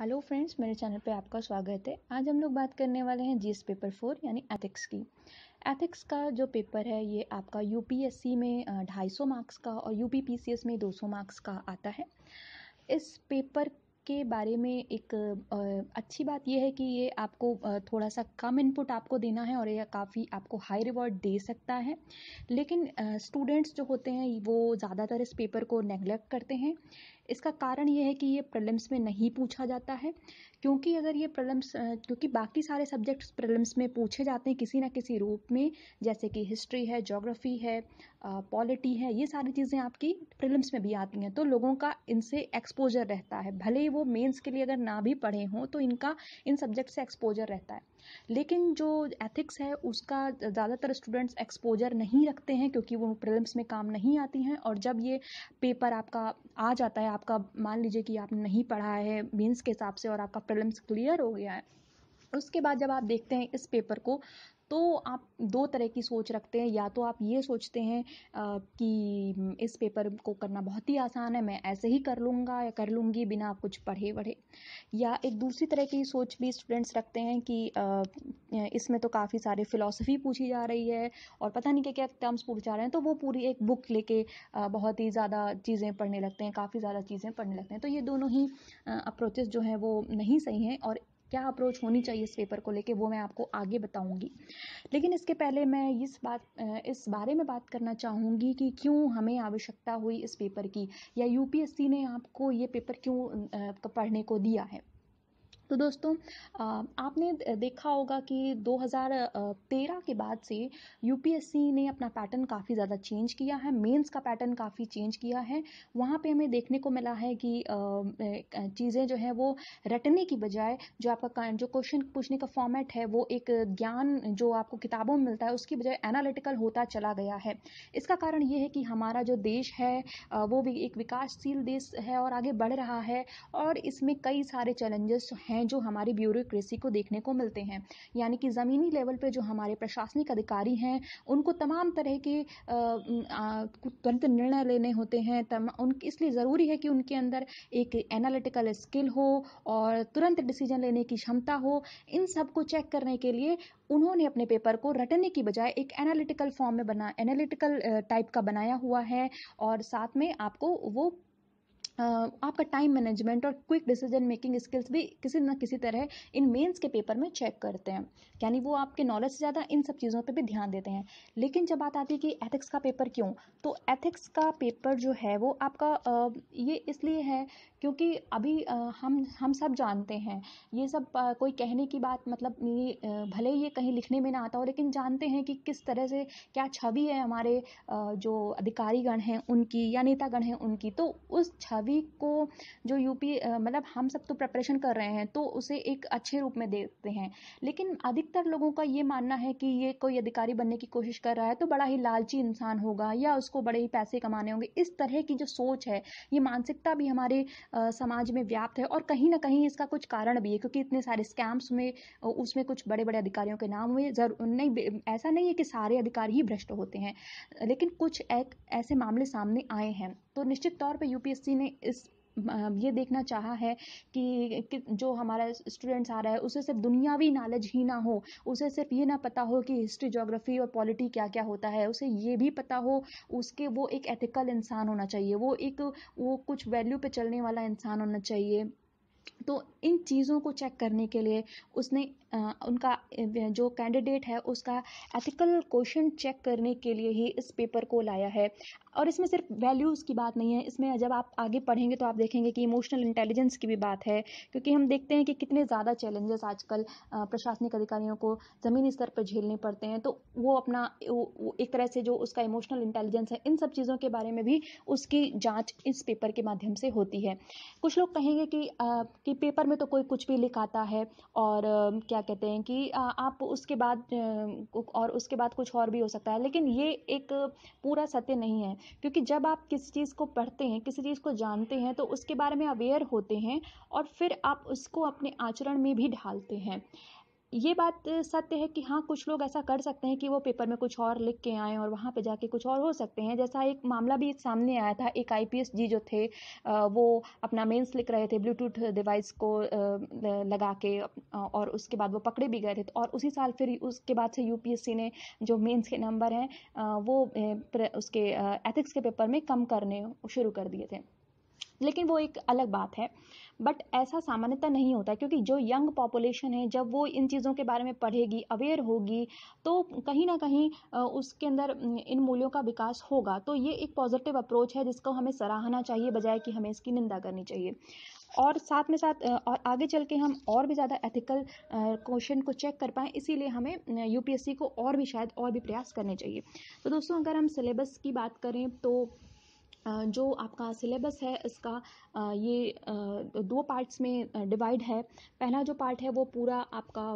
hello friends मेरे channel पे आपका स्वागत है आज हम लोग बात करने वाले हैं जीएस पेपर फोर यानी एथिक्स की एथिक्स का जो पेपर है ये आपका यूपीएससी में ढाई सौ मार्क्स का और यूपीपीसीएस में दो सौ मार्क्स का आता है इस पेपर के बारे में एक अच्छी बात यह है कि ये आपको थोड़ा सा कम इनपुट आपको देना है और यह काफ़ी आपको हाई रिवॉर्ड दे सकता है लेकिन स्टूडेंट्स जो होते हैं वो ज़्यादातर इस पेपर को नेगलेक्ट करते हैं इसका कारण ये है कि ये प्रलम्स में नहीं पूछा जाता है क्योंकि अगर ये प्रलम्स क्योंकि बाकी सारे सब्जेक्ट्स प्रलम्स में पूछे जाते हैं किसी ना किसी रूप में जैसे कि हिस्ट्री है जोग्राफ़ी है पॉलिटी है ये सारी चीज़ें आपकी प्रलम्स में भी आती हैं तो लोगों का इनसे एक्सपोजर रहता है भले ही वो मेन्स के लिए अगर ना भी पढ़े हों तो इनका इन सब्जेक्ट से एक्सपोजर रहता है लेकिन जो एथिक्स है उसका ज़्यादातर स्टूडेंट्स एक्सपोजर नहीं रखते हैं क्योंकि वो प्रिलिम्स में काम नहीं आती हैं और जब ये पेपर आपका आ जाता है आपका मान लीजिए कि आपने नहीं पढ़ा है मीन्स के हिसाब से और आपका प्रिलिम्स क्लियर हो गया है उसके बाद जब आप देखते हैं इस पेपर को तो आप दो तरह की सोच रखते हैं या तो आप ये सोचते हैं कि इस पेपर को करना बहुत ही आसान है मैं ऐसे ही कर लूँगा या कर लूँगी बिना आप कुछ पढ़े वढ़े या एक दूसरी तरह की सोच भी स्टूडेंट्स रखते हैं कि इसमें तो काफ़ी सारे फ़िलासफ़ी पूछी जा रही है और पता नहीं क्या क्या टर्म्स जा रहे हैं तो वो पूरी एक बुक लेके बहुत ही ज़्यादा चीज़ें पढ़ने लगते हैं काफ़ी ज़्यादा चीज़ें पढ़ने लगते हैं तो ये दोनों ही अप्रोचेस जो हैं वो नहीं सही हैं और क्या अप्रोच होनी चाहिए इस पेपर को लेके वो मैं आपको आगे बताऊंगी लेकिन इसके पहले मैं इस बात इस बारे में बात करना चाहूँगी कि क्यों हमें आवश्यकता हुई इस पेपर की या यूपीएससी ने आपको ये पेपर क्यों पढ़ने को दिया है तो दोस्तों आपने देखा होगा कि 2013 के बाद से यूपीएससी ने अपना पैटर्न काफ़ी ज़्यादा चेंज किया है मेंस का पैटर्न काफ़ी चेंज किया है वहाँ पे हमें देखने को मिला है कि चीज़ें जो है वो रटने की बजाय जो आपका जो क्वेश्चन पूछने का फॉर्मेट है वो एक ज्ञान जो आपको किताबों में मिलता है उसकी बजाय एनालिटिकल होता चला गया है इसका कारण ये है कि हमारा जो देश है वो भी एक विकासशील देश है और आगे बढ़ रहा है और इसमें कई सारे चैलेंजेस हैं हैं जो हमारी ब्यूरोक्रेसी को देखने को मिलते हैं यानी कि ज़मीनी लेवल पर जो हमारे प्रशासनिक अधिकारी हैं उनको तमाम तरह के तुरंत निर्णय लेने होते हैं तम उन इसलिए ज़रूरी है कि उनके अंदर एक एनालिटिकल स्किल हो और तुरंत डिसीजन लेने की क्षमता हो इन सब को चेक करने के लिए उन्होंने अपने पेपर को रटने की बजाय एक एनालिटिकल फॉर्म में बना एनालिटिकल टाइप का बनाया हुआ है और साथ में आपको वो आपका टाइम मैनेजमेंट और क्विक डिसीजन मेकिंग स्किल्स भी किसी न किसी तरह इन मेंस के पेपर में चेक करते हैं यानी वो आपके नॉलेज से ज़्यादा इन सब चीज़ों पे भी ध्यान देते हैं लेकिन जब बात आती है कि एथिक्स का पेपर क्यों तो एथिक्स का पेपर जो है वो आपका ये इसलिए है क्योंकि अभी हम हम सब जानते हैं ये सब कोई कहने की बात मतलब ये भले ही ये कहीं लिखने में ना आता हो लेकिन जानते हैं कि किस तरह से क्या छवि है हमारे जो अधिकारीगण हैं उनकी या नेतागण हैं उनकी तो उस छवि सभी को जो यूपी मतलब हम सब तो प्रिपरेशन कर रहे हैं तो उसे एक अच्छे रूप में देखते हैं लेकिन अधिकतर लोगों का ये मानना है कि ये कोई अधिकारी बनने की कोशिश कर रहा है तो बड़ा ही लालची इंसान होगा या उसको बड़े ही पैसे कमाने होंगे इस तरह की जो सोच है ये मानसिकता भी हमारे समाज में व्याप्त है और कहीं ना कहीं इसका कुछ कारण भी है क्योंकि इतने सारे स्कैम्स में उसमें कुछ बड़े बड़े अधिकारियों के नाम हुए जरूर नहीं ऐसा नहीं है कि सारे अधिकारी ही भ्रष्ट होते हैं लेकिन कुछ एक ऐसे मामले सामने आए हैं तो निश्चित तौर पर यू ने इस ये देखना चाहा है कि, जो हमारा स्टूडेंट्स आ रहा है उसे सिर्फ दुनियावी नॉलेज ही ना हो उसे सिर्फ ये ना पता हो कि हिस्ट्री जोग्राफी और पॉलिटी क्या क्या होता है उसे ये भी पता हो उसके वो एक एथिकल इंसान होना चाहिए वो एक वो कुछ वैल्यू पे चलने वाला इंसान होना चाहिए तो इन चीज़ों को चेक करने के लिए उसने उनका जो कैंडिडेट है उसका एथिकल क्वेश्चन चेक करने के लिए ही इस पेपर को लाया है और इसमें सिर्फ वैल्यूज़ की बात नहीं है इसमें जब आप आगे पढ़ेंगे तो आप देखेंगे कि इमोशनल इंटेलिजेंस की भी बात है क्योंकि हम देखते हैं कि कितने ज़्यादा चैलेंजेस आजकल प्रशासनिक अधिकारियों को ज़मीनी स्तर पर झेलने पड़ते हैं तो वो अपना एक तरह से जो उसका इमोशनल इंटेलिजेंस है इन सब चीज़ों के बारे में भी उसकी जाँच इस पेपर के माध्यम से होती है कुछ लोग कहेंगे कि, कि पेपर में तो कोई कुछ भी लिखाता है और क्या क्या कहते हैं कि आ, आप उसके बाद और उसके बाद कुछ और भी हो सकता है लेकिन ये एक पूरा सत्य नहीं है क्योंकि जब आप किसी चीज़ को पढ़ते हैं किसी चीज़ को जानते हैं तो उसके बारे में अवेयर होते हैं और फिर आप उसको अपने आचरण में भी ढालते हैं ये बात सत्य है कि हाँ कुछ लोग ऐसा कर सकते हैं कि वो पेपर में कुछ और लिख के आएँ और वहाँ पे जाके कुछ और हो सकते हैं जैसा एक मामला भी सामने आया था एक आईपीएस जी जो थे वो अपना मेंस लिख रहे थे ब्लूटूथ डिवाइस को लगा के और उसके बाद वो पकड़े भी गए थे तो और उसी साल फिर उसके बाद से यू ने जो मेन्स के नंबर हैं वो उसके एथिक्स के पेपर में कम करने शुरू कर दिए थे लेकिन वो एक अलग बात है बट ऐसा सामान्यतः नहीं होता क्योंकि जो यंग पॉपुलेशन है जब वो इन चीज़ों के बारे में पढ़ेगी अवेयर होगी तो कहीं ना कहीं उसके अंदर इन मूल्यों का विकास होगा तो ये एक पॉजिटिव अप्रोच है जिसको हमें सराहना चाहिए बजाय कि हमें इसकी निंदा करनी चाहिए और साथ में साथ और आगे चल के हम और भी ज़्यादा एथिकल क्वेश्चन को चेक कर पाएँ इसीलिए हमें यूपीएससी को और भी शायद और भी प्रयास करने चाहिए तो दोस्तों अगर हम सिलेबस की बात करें तो जो आपका सिलेबस है इसका ये दो पार्ट्स में डिवाइड है पहला जो पार्ट है वो पूरा आपका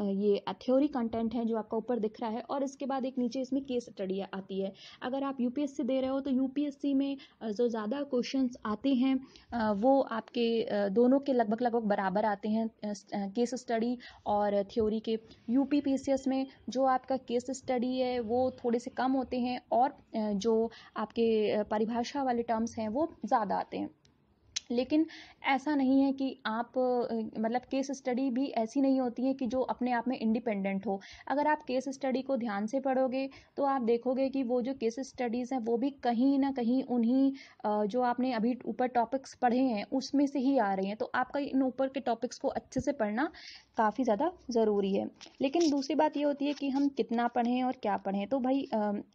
ये थ्योरी कंटेंट है जो आपका ऊपर दिख रहा है और इसके बाद एक नीचे इसमें केस स्टडी आती है अगर आप यूपीएससी दे रहे हो तो यूपीएससी में जो ज़्यादा क्वेश्चन आते हैं वो आपके दोनों के लगभग लगभग बराबर आते हैं केस स्टडी और थ्योरी के यू में जो आपका केस स्टडी है वो थोड़े से कम होते हैं और जो आपके परिभाषा वाले टर्म्स हैं वो ज़्यादा आते हैं लेकिन ऐसा नहीं है कि आप मतलब केस स्टडी भी ऐसी नहीं होती है कि जो अपने आप में इंडिपेंडेंट हो अगर आप केस स्टडी को ध्यान से पढ़ोगे तो आप देखोगे कि वो जो केस स्टडीज़ हैं वो भी कहीं ना कहीं उन्हीं जो आपने अभी ऊपर टॉपिक्स पढ़े हैं उसमें से ही आ रहे हैं तो आपका इन ऊपर के टॉपिक्स को अच्छे से पढ़ना काफ़ी ज़्यादा ज़रूरी है लेकिन दूसरी बात ये होती है कि हम कितना पढ़ें और क्या पढ़ें तो भाई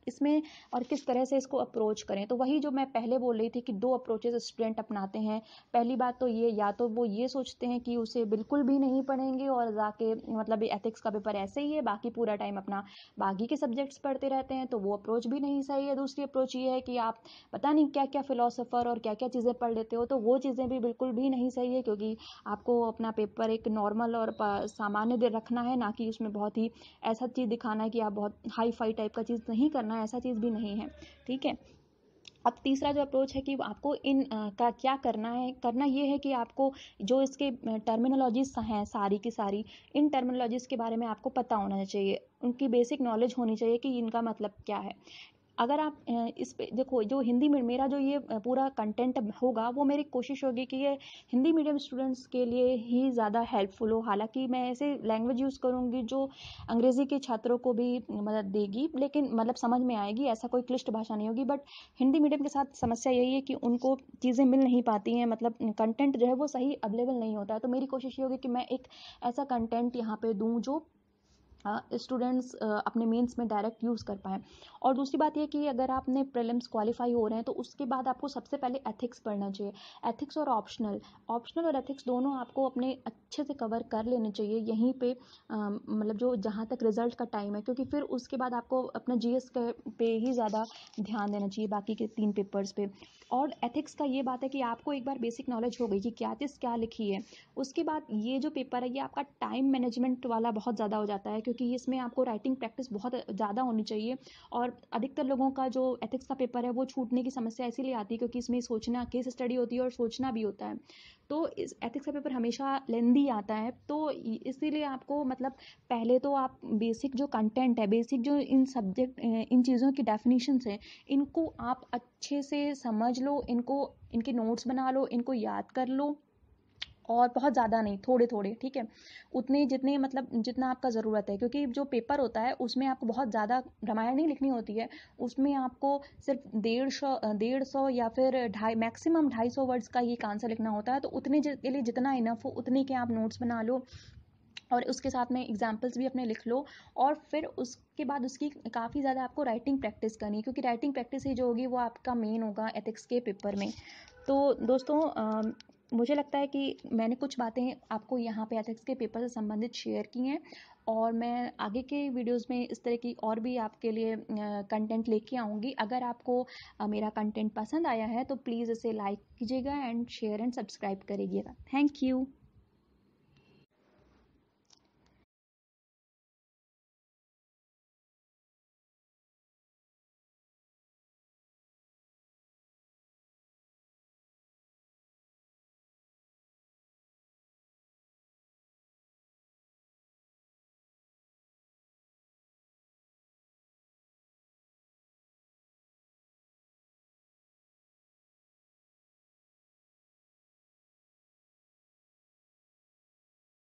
इसमें और किस तरह से इसको अप्रोच करें तो वही जो मैं पहले बोल रही थी कि दो अप्रोचेज स्टूडेंट अपनाते हैं पहली बात तो ये या तो वो ये सोचते हैं कि उसे बिल्कुल भी नहीं पढ़ेंगे और जाके मतलब एथिक्स का पेपर ऐसे ही है बाकी पूरा टाइम अपना बाकी के सब्जेक्ट्स पढ़ते रहते हैं तो वो अप्रोच भी नहीं सही है दूसरी अप्रोच ये है कि आप पता नहीं क्या क्या फ़िलोसफ़र और क्या क्या चीज़ें पढ़ लेते हो तो वो चीज़ें भी बिल्कुल भी नहीं सही है क्योंकि आपको अपना पेपर एक नॉर्मल और सामान्य रखना है ना कि उसमें बहुत ही ऐसा चीज़ दिखाना है कि आप बहुत हाई फाई टाइप का चीज़ नहीं करना है ऐसा चीज़ भी नहीं है ठीक है अब तीसरा जो अप्रोच है कि आपको इन का क्या करना है करना ये है कि आपको जो इसके टर्मिनोलॉजीज हैं सारी की सारी इन टर्मिनोलॉजीज़ के बारे में आपको पता होना चाहिए उनकी बेसिक नॉलेज होनी चाहिए कि इनका मतलब क्या है अगर आप इस पर देखो जो हिंदी में मेरा जो ये पूरा कंटेंट होगा वो मेरी कोशिश होगी कि ये हिंदी मीडियम स्टूडेंट्स के लिए ही ज़्यादा हेल्पफुल हो हालांकि मैं ऐसे लैंग्वेज यूज़ करूँगी जो अंग्रेज़ी के छात्रों को भी मदद देगी लेकिन मतलब समझ में आएगी ऐसा कोई क्लिष्ट भाषा नहीं होगी बट हिंदी मीडियम के साथ समस्या यही है कि उनको चीज़ें मिल नहीं पाती हैं मतलब कंटेंट जो है वो सही अवेलेबल नहीं होता है तो मेरी कोशिश ये होगी कि मैं एक ऐसा कंटेंट यहाँ पे दूँ जो स्टूडेंट्स अपने मेंस में डायरेक्ट यूज़ कर पाएँ और दूसरी बात यह कि अगर आपने प्रीलिम्स क्वालिफाई हो रहे हैं तो उसके बाद आपको सबसे पहले एथिक्स पढ़ना चाहिए एथिक्स और ऑप्शनल ऑप्शनल और एथिक्स दोनों आपको अपने अच्छे से कवर कर लेने चाहिए यहीं पे मतलब जो जहाँ तक रिजल्ट का टाइम है क्योंकि फिर उसके बाद आपको अपना जी एस पे ही ज़्यादा ध्यान देना चाहिए बाकी के तीन पेपर्स पे और एथिक्स का ये बात है कि आपको एक बार बेसिक नॉलेज हो गई कि क्या चीज़ क्या लिखी है उसके बाद ये जो पेपर है ये आपका टाइम मैनेजमेंट वाला बहुत ज़्यादा हो जाता है क्योंकि क्योंकि इसमें आपको राइटिंग प्रैक्टिस बहुत ज़्यादा होनी चाहिए और अधिकतर लोगों का जो एथिक्स का पेपर है वो छूटने की समस्या इसीलिए आती है क्योंकि इसमें सोचना केस स्टडी होती है और सोचना भी होता है तो इस एथिक्स का पेपर हमेशा लेंदी आता है तो इसीलिए आपको मतलब पहले तो आप बेसिक जो कंटेंट है बेसिक जो इन सब्जेक्ट इन चीज़ों की डेफिनेशंस हैं इनको आप अच्छे से समझ लो इनको इनके नोट्स बना लो इनको याद कर लो और बहुत ज़्यादा नहीं थोड़े थोड़े ठीक है उतने जितने मतलब जितना आपका ज़रूरत है क्योंकि जो पेपर होता है उसमें आपको बहुत ज़्यादा रामायण नहीं लिखनी होती है उसमें आपको सिर्फ डेढ़ सौ डेढ़ सौ या फिर ढाई मैक्सिमम ढाई सौ वर्ड्स का ही एक आंसर लिखना होता है तो उतने के लिए जितना इनफ हो उतने के आप नोट्स बना लो और उसके साथ में एग्जाम्पल्स भी अपने लिख लो और फिर उसके बाद उसकी काफ़ी ज़्यादा आपको राइटिंग प्रैक्टिस करनी है क्योंकि राइटिंग प्रैक्टिस ही जो होगी वो आपका मेन होगा एथिक्स के पेपर में तो दोस्तों मुझे लगता है कि मैंने कुछ बातें आपको यहाँ पे एथिक्स के पेपर से संबंधित शेयर की हैं और मैं आगे के वीडियोस में इस तरह की और भी आपके लिए कंटेंट लेके आऊँगी अगर आपको मेरा कंटेंट पसंद आया है तो प्लीज़ इसे लाइक कीजिएगा एंड शेयर एंड सब्सक्राइब करिएगा थैंक यू